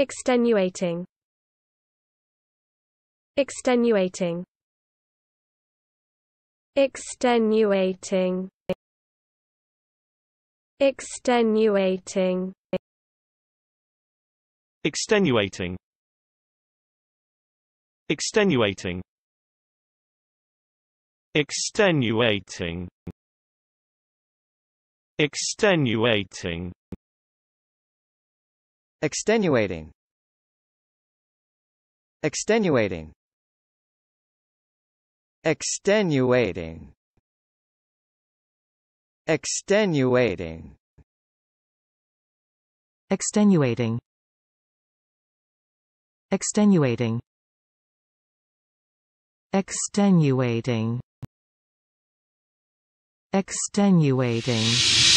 Extenuating Extenuating Extenuating Extenuating Extenuating Extenuating Extenuating Extenuating Extenuating Extenuating Extenuating Extenuating Extenuating Extenuating Extenuating Extenuating